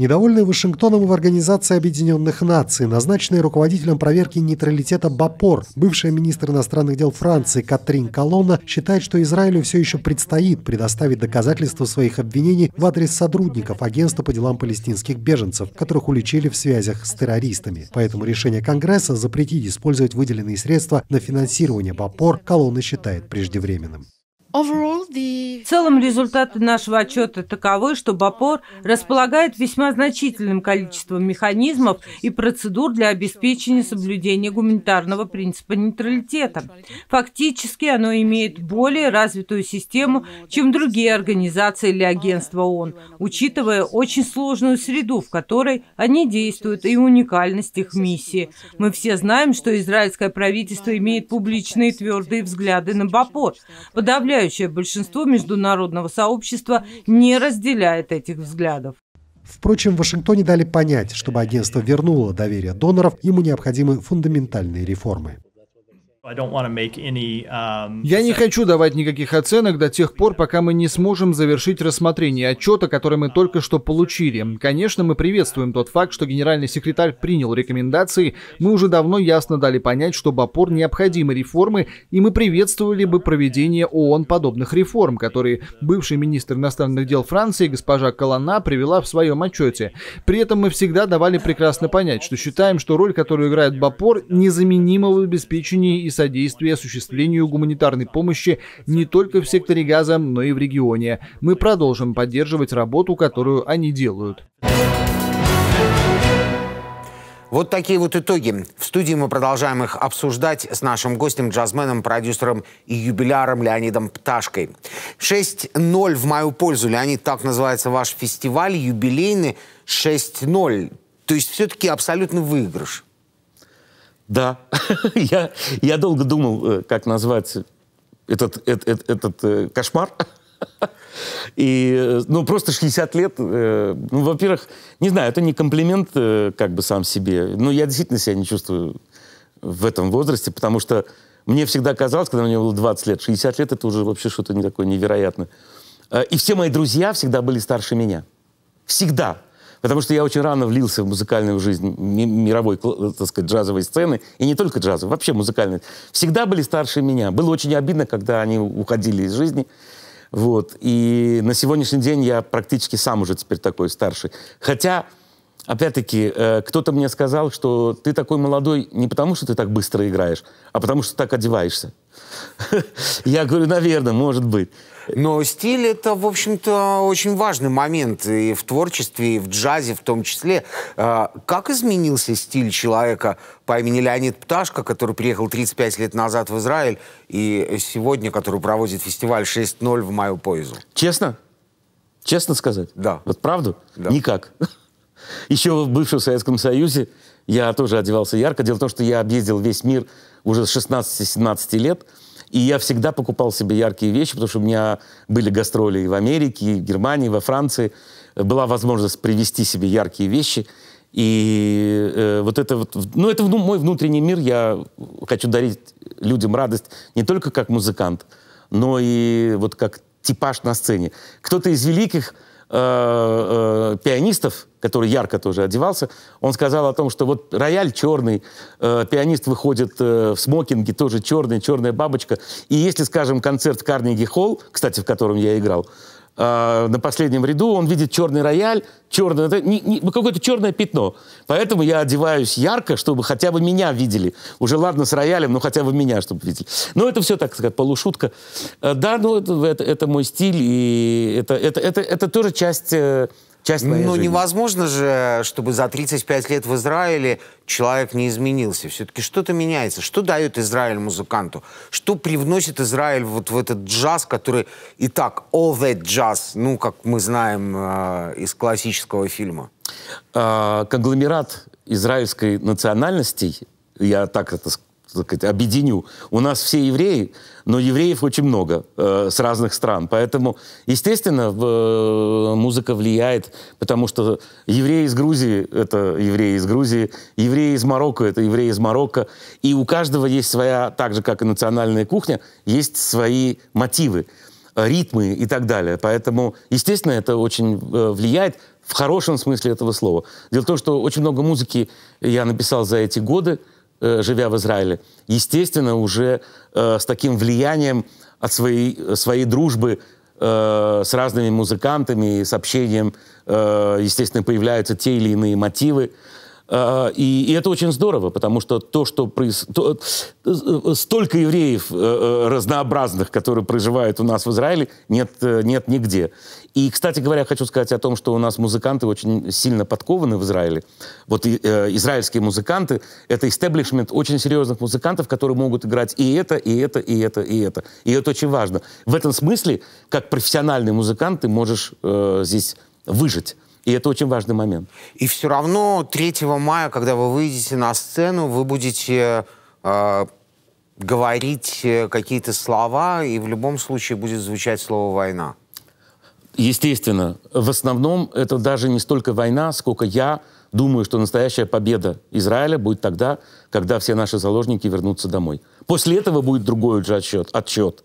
Недовольные Вашингтоном и в Организации Объединенных Наций, назначенные руководителем проверки нейтралитета Бапор, бывшая министр иностранных дел Франции Катрин Колонна считает, что Израилю все еще предстоит предоставить доказательства своих обвинений в адрес сотрудников Агентства по делам палестинских беженцев, которых уличили в связях с террористами. Поэтому решение Конгресса запретить использовать выделенные средства на финансирование Бапор Колонна считает преждевременным. В целом результаты нашего отчета таковы, что БАПОР располагает весьма значительным количеством механизмов и процедур для обеспечения соблюдения гуманитарного принципа нейтралитета. Фактически оно имеет более развитую систему, чем другие организации или агентства ООН, учитывая очень сложную среду, в которой они действуют, и уникальность их миссии. Мы все знаем, что израильское правительство имеет публичные твердые взгляды на БАПОР, подавляя подавляющее большинство международного сообщества не разделяет этих взглядов. Впрочем, в Вашингтоне дали понять, чтобы агентство вернуло доверие доноров, ему необходимы фундаментальные реформы. Um, Я не хочу давать никаких оценок до тех пор, пока мы не сможем завершить рассмотрение отчета, который мы только что получили. Конечно, мы приветствуем тот факт, что генеральный секретарь принял рекомендации. Мы уже давно ясно дали понять, что Бапор необходимы реформы, и мы приветствовали бы проведение ООН подобных реформ, которые бывший министр иностранных дел Франции госпожа Колона привела в своем отчете. При этом мы всегда давали прекрасно понять, что считаем, что роль, которую играет Бапор, незаменима в обеспечении и содействие осуществлению гуманитарной помощи не только в секторе Газа, но и в регионе. Мы продолжим поддерживать работу, которую они делают. Вот такие вот итоги. В студии мы продолжаем их обсуждать с нашим гостем, джазменом, продюсером и юбиляром Леонидом Пташкой. 6-0 в мою пользу. Леонид, так называется ваш фестиваль, юбилейный 6-0. То есть все-таки абсолютно выигрыш. Да. я, я долго думал, э, как назвать этот, этот, этот кошмар. И, э, ну, просто 60 лет, э, ну, во-первых, не знаю, это не комплимент э, как бы сам себе, но я действительно себя не чувствую в этом возрасте, потому что мне всегда казалось, когда мне было 20 лет, 60 лет это уже вообще что-то не такое невероятное. Э, и все мои друзья всегда были старше меня. Всегда. Потому что я очень рано влился в музыкальную жизнь мировой, так сказать, джазовой сцены. И не только джазовой, вообще музыкальной. Всегда были старше меня. Было очень обидно, когда они уходили из жизни. Вот. И на сегодняшний день я практически сам уже теперь такой старший. Хотя, опять-таки, э, кто-то мне сказал, что ты такой молодой не потому, что ты так быстро играешь, а потому, что так одеваешься. Я говорю, наверное, может быть. Но стиль — это, в общем-то, очень важный момент и в творчестве, и в джазе в том числе. А, как изменился стиль человека по имени Леонид Пташка, который приехал 35 лет назад в Израиль, и сегодня, который проводит фестиваль 6.0 в мою поезду? Честно? Честно сказать? Да. Вот правду? Да. Никак. Еще в бывшем Советском Союзе я тоже одевался ярко. Дело в том, что я объездил весь мир уже с 16-17 лет – и я всегда покупал себе яркие вещи, потому что у меня были гастроли и в Америке, и в Германии, и во Франции. Была возможность привести себе яркие вещи. И э, вот это вот, ну это ну, мой внутренний мир. Я хочу дарить людям радость не только как музыкант, но и вот как типаж на сцене. Кто-то из великих э, э, пианистов который ярко тоже одевался, он сказал о том, что вот рояль черный, э, пианист выходит э, в смокинге, тоже черный, черная бабочка. И если, скажем, концерт Карнеги-Холл, кстати, в котором я играл, э, на последнем ряду он видит черный рояль, черное, ну, какое-то черное пятно. Поэтому я одеваюсь ярко, чтобы хотя бы меня видели. Уже ладно с роялем, но хотя бы меня, чтобы видели. Но ну, это все, так сказать, полушутка. Э, да, но ну, это, это, это мой стиль, и это, это, это, это тоже часть э, часть моей Ну, жизни. невозможно же, чтобы за 35 лет в Израиле человек не изменился. Все-таки что-то меняется. Что дает Израиль музыканту? Что привносит Израиль вот в этот джаз, который и так all that jazz, ну, как мы знаем э, из классического фильма? Э, конгломерат израильской национальностей, я так это сказать, объединю. У нас все евреи, но евреев очень много э, с разных стран. Поэтому, естественно, в, э, музыка влияет, потому что евреи из Грузии — это евреи из Грузии, евреи из Марокко — это евреи из Марокко. И у каждого есть своя, так же, как и национальная кухня, есть свои мотивы ритмы и так далее. Поэтому, естественно, это очень э, влияет в хорошем смысле этого слова. Дело в том, что очень много музыки я написал за эти годы, Э, живя в Израиле, естественно, уже э, с таким влиянием от своей, своей дружбы э, с разными музыкантами, с общением, естественно, появляются те или иные мотивы. А, и, и это очень здорово, потому что то, что проис... Э, столько евреев э, э, разнообразных, которые проживают у нас в Израиле, нет, нет нигде. И, кстати говоря, хочу сказать о том, что у нас музыканты очень сильно подкованы в Израиле. Вот э, израильские музыканты — это истеблишмент очень серьезных музыкантов, которые могут играть и это, и это, и это, и это. И это очень важно. В этом смысле, как профессиональный музыкант, ты можешь э, здесь выжить. И это очень важный момент. И все равно 3 мая, когда вы выйдете на сцену, вы будете э, говорить э, какие-то слова, и в любом случае будет звучать слово «война». Естественно. В основном это даже не столько война, сколько я думаю, что настоящая победа Израиля будет тогда, когда все наши заложники вернутся домой. После этого будет другой уже отчет, отчет.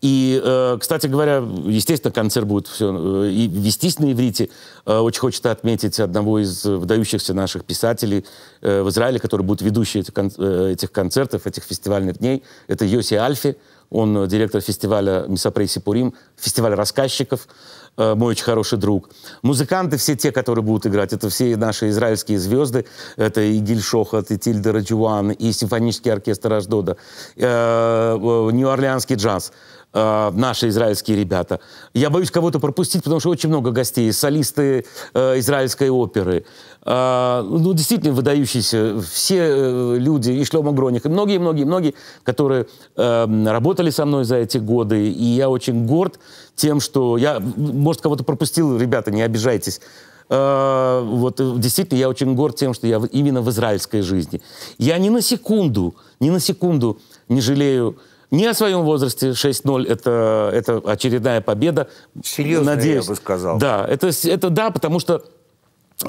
И, э, кстати говоря, естественно, концерт будет все, э, и вестись на иврите. Э, очень хочется отметить одного из выдающихся наших писателей в Израиле, который будет ведущий этих, концертов, этих фестивальных дней. Это Йоси Альфи. Он директор фестиваля Мисапрей Сипурим, фестиваль рассказчиков, мой очень хороший друг. Музыканты все те, которые будут играть, это все наши израильские звезды. Это и Гиль Шохат, и Тильда Раджуан, и симфонический оркестр Аждода, Нью-Орлеанский джаз – э, наши израильские ребята. Я боюсь кого-то пропустить, потому что очень много гостей, солисты э, израильской оперы. Э, ну, действительно выдающиеся все э, люди, и Шлема Гроних, и многие-многие-многие, которые э, работали со мной за эти годы. И я очень горд тем, что я, может, кого-то пропустил, ребята, не обижайтесь э, вот действительно я очень горд тем, что я именно в израильской жизни. Я ни на секунду, ни на секунду не жалею не о своем возрасте. 6-0 это, это очередная победа. Серьезно, Надеюсь. я бы сказал. Да, это, это да, потому что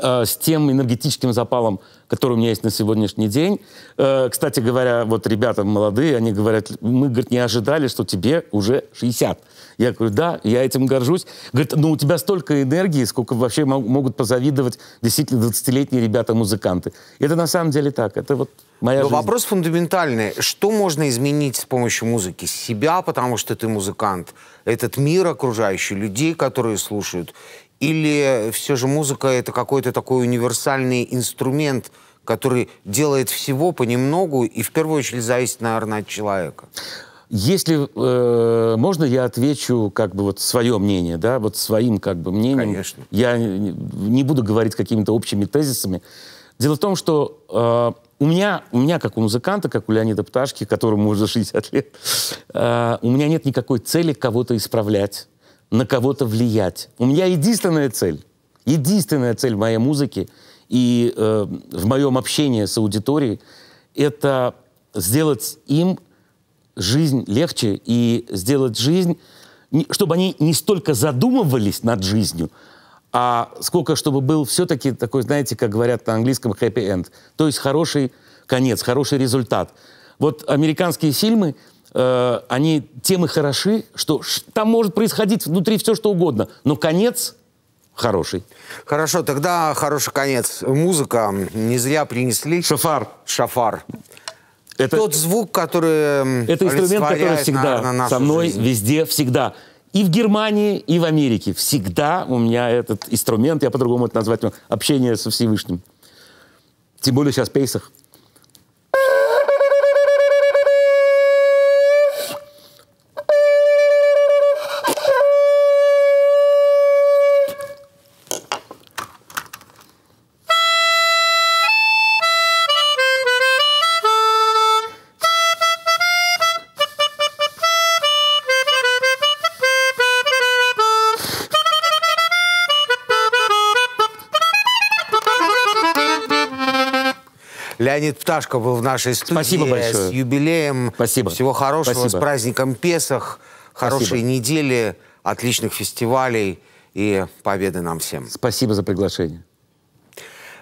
Э, с тем энергетическим запалом, который у меня есть на сегодняшний день. Э, кстати говоря, вот ребята молодые, они говорят, мы, говорит, не ожидали, что тебе уже 60. Я говорю, да, я этим горжусь. Говорит, ну у тебя столько энергии, сколько вообще могут позавидовать действительно 20-летние ребята-музыканты. Это на самом деле так, это вот моя Но жизнь. вопрос фундаментальный. Что можно изменить с помощью музыки? Себя, потому что ты музыкант, этот мир окружающий, людей, которые слушают, или все же музыка — это какой-то такой универсальный инструмент, который делает всего понемногу и в первую очередь зависит, наверное, от человека? Если э, можно, я отвечу как бы вот свое мнение, да, вот своим как бы мнением. Конечно. Я не буду говорить какими-то общими тезисами. Дело в том, что э, у меня, у меня как у музыканта, как у Леонида Пташки, которому уже 60 лет, э, у меня нет никакой цели кого-то исправлять на кого-то влиять. У меня единственная цель, единственная цель в моей музыке и э, в моем общении с аудиторией — это сделать им жизнь легче и сделать жизнь, чтобы они не столько задумывались над жизнью, а сколько чтобы был все-таки такой, знаете, как говорят на английском, happy end, то есть хороший конец, хороший результат. Вот американские фильмы — Э, они темы хороши, что там может происходить внутри все, что угодно, но конец хороший. Хорошо, тогда хороший конец. Музыка не зря принесли. Шафар. Шафар. Это, Тот звук, который Это инструмент, который всегда на, на со мной, жизнь. везде, всегда. И в Германии, и в Америке. Всегда у меня этот инструмент, я по-другому это назвать, общение со Всевышним. Тем более сейчас Пейсах. Леонид Пташко был в нашей студии. Спасибо большое. С юбилеем. Спасибо. Всего хорошего. Спасибо. С праздником Песах. Хорошей Спасибо. недели, отличных фестивалей и победы нам всем. Спасибо за приглашение.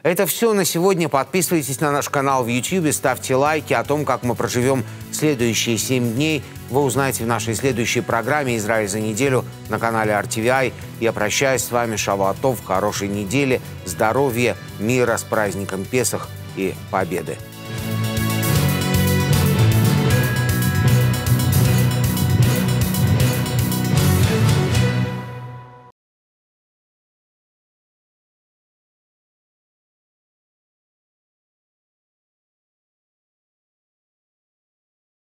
Это все на сегодня. Подписывайтесь на наш канал в YouTube, ставьте лайки. О том, как мы проживем следующие 7 дней, вы узнаете в нашей следующей программе «Израиль за неделю» на канале RTVI. Я прощаюсь с вами, Шаватов. Хорошей недели, здоровья, мира с праздником Песах и победы.